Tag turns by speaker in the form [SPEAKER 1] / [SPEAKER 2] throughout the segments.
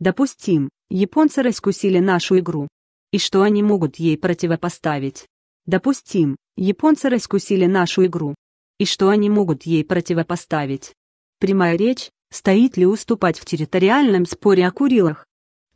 [SPEAKER 1] Допустим, японцы раскусили нашу игру. И что они могут ей противопоставить? Допустим, японцы раскусили нашу игру. И что они могут ей противопоставить? Прямая речь, стоит ли уступать в территориальном споре о Курилах?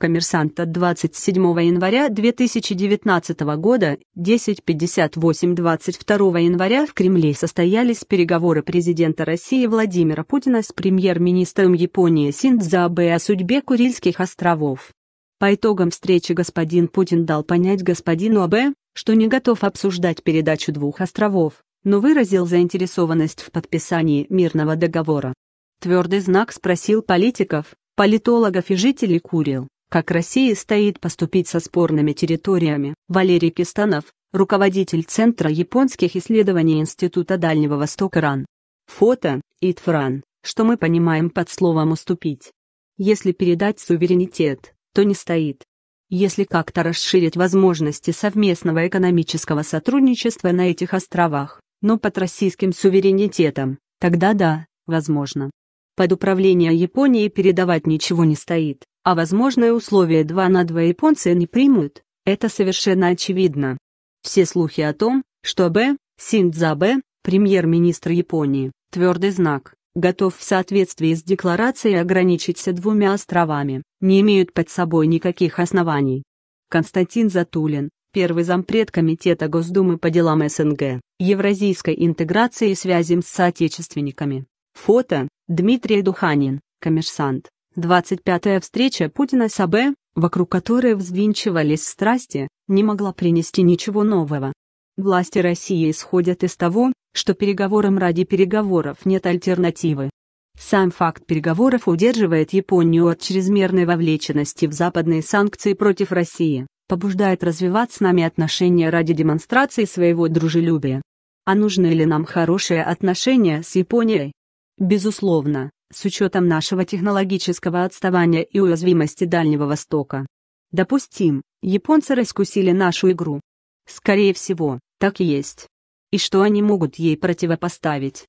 [SPEAKER 1] «Коммерсант» от 27 января 2019 года, 10.58 22 января в Кремле состоялись переговоры президента России Владимира Путина с премьер-министром Японии Синдзабе о судьбе Курильских островов. По итогам встречи господин Путин дал понять господину Абе, что не готов обсуждать передачу двух островов, но выразил заинтересованность в подписании мирного договора. Твердый знак спросил политиков, политологов и жителей Курил, как России стоит поступить со спорными территориями. Валерий Кистанов, руководитель Центра японских исследований Института Дальнего Востока РАН. Фото, Итфран, что мы понимаем под словом «уступить». Если передать суверенитет, то не стоит. Если как-то расширить возможности совместного экономического сотрудничества на этих островах, но под российским суверенитетом, тогда да, возможно. Под управление Японии передавать ничего не стоит. А возможное условие 2 на 2 японцы не примут, это совершенно очевидно. Все слухи о том, что Б. Синдзабе, премьер-министр Японии, твердый знак, готов в соответствии с декларацией ограничиться двумя островами, не имеют под собой никаких оснований. Константин Затулин, первый зампред Комитета Госдумы по делам СНГ, Евразийской интеграции и связям с соотечественниками. Фото, Дмитрий Духанин, коммерсант, 25-я встреча Путина с АБ, вокруг которой взвинчивались страсти, не могла принести ничего нового. Власти России исходят из того, что переговорам ради переговоров нет альтернативы. Сам факт переговоров удерживает Японию от чрезмерной вовлеченности в западные санкции против России, побуждает развивать с нами отношения ради демонстрации своего дружелюбия. А нужны ли нам хорошие отношения с Японией? Безусловно, с учетом нашего технологического отставания и уязвимости Дальнего Востока. Допустим, японцы раскусили нашу игру. Скорее всего, так и есть. И что они могут ей противопоставить?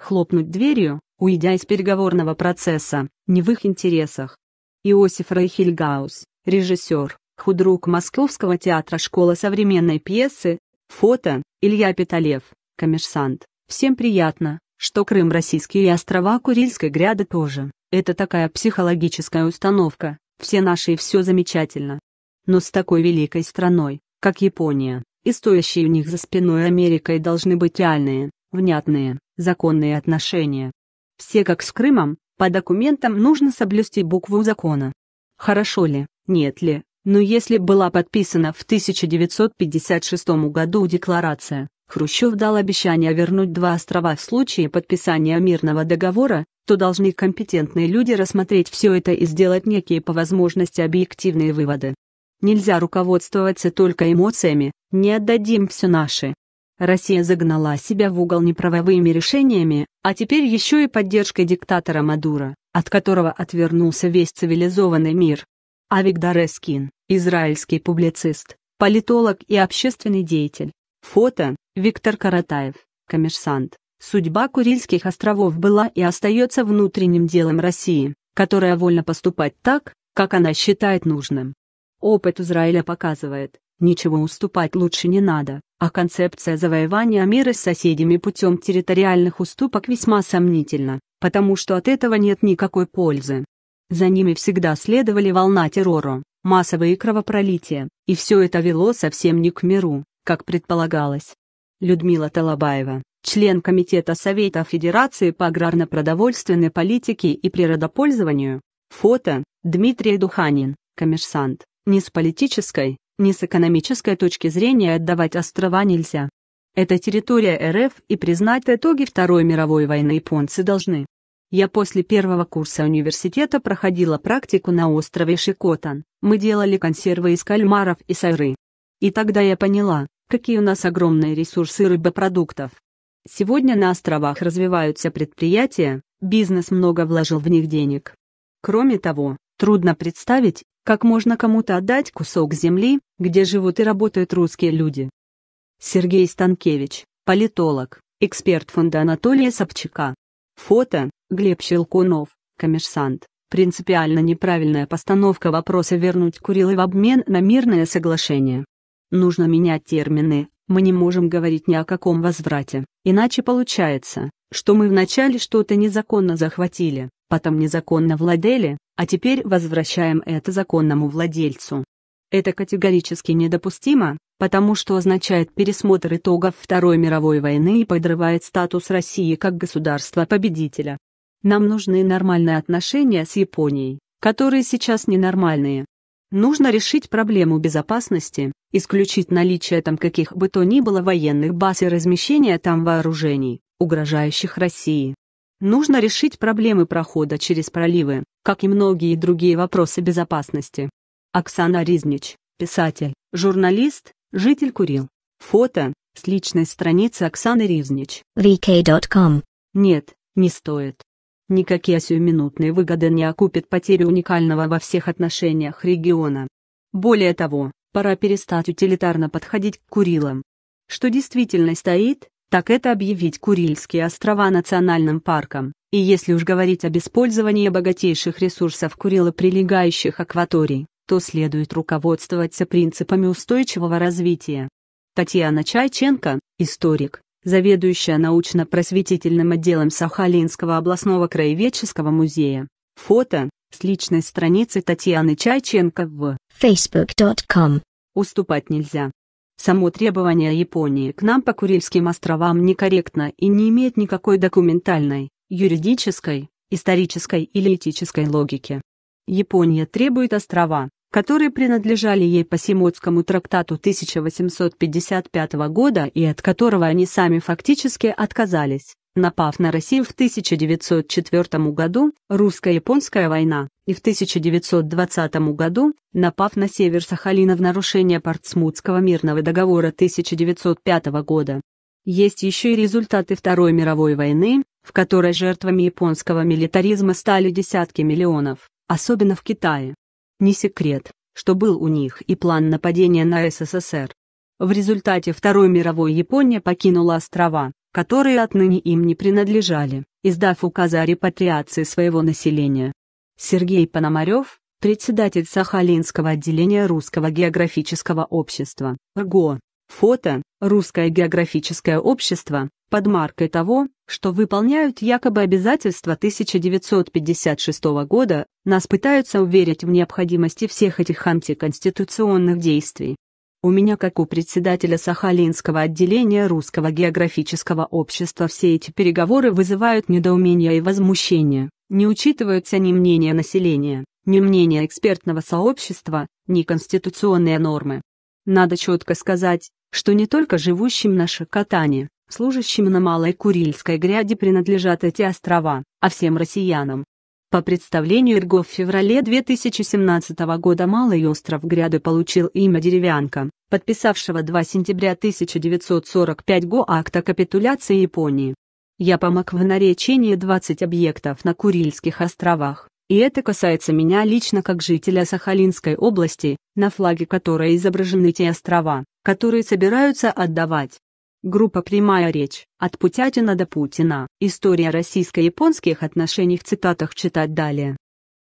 [SPEAKER 1] Хлопнуть дверью, уйдя из переговорного процесса, не в их интересах. Иосиф Рейхельгаус, режиссер, худрук Московского театра школы современной пьесы», фото, Илья Петалев, коммерсант. Всем приятно, что Крым российский и острова Курильской гряды тоже. Это такая психологическая установка, все наши и все замечательно. Но с такой великой страной, как Япония, и стоящие у них за спиной Америкой должны быть реальные, внятные, законные отношения. Все как с Крымом, по документам нужно соблюсти букву закона. Хорошо ли, нет ли, но если была подписана в 1956 году декларация, Хрущев дал обещание вернуть два острова в случае подписания мирного договора, то должны компетентные люди рассмотреть все это и сделать некие по возможности объективные выводы. Нельзя руководствоваться только эмоциями, не отдадим все наши. Россия загнала себя в угол неправовыми решениями, а теперь еще и поддержкой диктатора Мадура, от которого отвернулся весь цивилизованный мир. Авик Эскин, израильский публицист, политолог и общественный деятель, Фото Виктор Каратаев, коммерсант. Судьба Курильских островов была и остается внутренним делом России, которая вольно поступать так, как она считает нужным. Опыт Израиля показывает, ничего уступать лучше не надо, а концепция завоевания мира с соседями путем территориальных уступок весьма сомнительна, потому что от этого нет никакой пользы. За ними всегда следовали волна террора, массовые кровопролития, и все это вело совсем не к миру, как предполагалось. Людмила Талабаева, член Комитета Совета Федерации по аграрно-продовольственной политике и природопользованию. Фото Дмитрий Духанин, коммерсант. Ни с политической, ни с экономической точки зрения отдавать острова нельзя. Это территория РФ и признать итоги Второй мировой войны японцы должны. Я после первого курса университета проходила практику на острове Шикотан. Мы делали консервы из кальмаров и сыры. И тогда я поняла, Какие у нас огромные ресурсы рыбопродуктов. Сегодня на островах развиваются предприятия, бизнес много вложил в них денег. Кроме того, трудно представить, как можно кому-то отдать кусок земли, где живут и работают русские люди. Сергей Станкевич, политолог, эксперт фонда Анатолия Собчака. Фото, Глеб Щелкунов, коммерсант. Принципиально неправильная постановка вопроса вернуть Курилы в обмен на мирное соглашение. Нужно менять термины. Мы не можем говорить ни о каком возврате. Иначе получается, что мы вначале что-то незаконно захватили, потом незаконно владели, а теперь возвращаем это законному владельцу. Это категорически недопустимо, потому что означает пересмотр итогов Второй мировой войны и подрывает статус России как государства-победителя. Нам нужны нормальные отношения с Японией, которые сейчас ненормальные. Нужно решить проблему безопасности, исключить наличие там каких бы то ни было военных баз и размещения там вооружений, угрожающих России. Нужно решить проблемы прохода через проливы, как и многие другие вопросы безопасности. Оксана Ризнич, писатель, журналист, житель Курил. Фото с личной страницы Оксаны Ризнич. vk.com. Нет, не стоит. Никакие сиюминутные выгоды не окупят потери уникального во всех отношениях региона. Более того, пора перестать утилитарно подходить к Курилам. Что действительно стоит, так это объявить Курильские острова национальным парком, и если уж говорить об использовании богатейших ресурсов Курила прилегающих акваторий, то следует руководствоваться принципами устойчивого развития. Татьяна Чайченко, историк, заведующая научно-просветительным отделом Сахалинского областного краеведческого музея. Фото с личной страницы Татьяны Чайченко в facebook.com. Уступать нельзя. Само требование Японии к нам по Курильским островам некорректно и не имеет никакой документальной, юридической, исторической или этической логики. Япония требует острова, которые принадлежали ей по Симоцкому трактату 1855 года и от которого они сами фактически отказались, напав на Россию в 1904 году русско-японская война и в 1920 году, напав на север Сахалина в нарушение Портсмутского мирного договора 1905 года. Есть еще и результаты Второй мировой войны, в которой жертвами японского милитаризма стали десятки миллионов, особенно в Китае. Не секрет, что был у них и план нападения на СССР. В результате Второй мировой Япония покинула острова, которые отныне им не принадлежали, издав указ о репатриации своего населения. Сергей Пономарев, председатель Сахалинского отделения Русского географического общества, РГО, фото, Русское географическое общество, под маркой того, что выполняют якобы обязательства 1956 года, нас пытаются уверить в необходимости всех этих антиконституционных действий. У меня, как у председателя Сахалинского отделения Русского географического общества, все эти переговоры вызывают недоумение и возмущение, не учитываются ни мнения населения, ни мнения экспертного сообщества, ни конституционные нормы. Надо четко сказать, что не только живущим на Шакотане, Служащим на Малой Курильской гряде принадлежат эти острова, а всем россиянам. По представлению Ирго в феврале 2017 года Малый остров Гряды получил имя Деревянка, подписавшего 2 сентября 1945 года акта капитуляции Японии. Я помог в наречении 20 объектов на Курильских островах. И это касается меня лично как жителя Сахалинской области, на флаге которой изображены те острова, которые собираются отдавать. Группа «Прямая речь. От Путятина до Путина. История российско-японских отношений» в цитатах читать далее.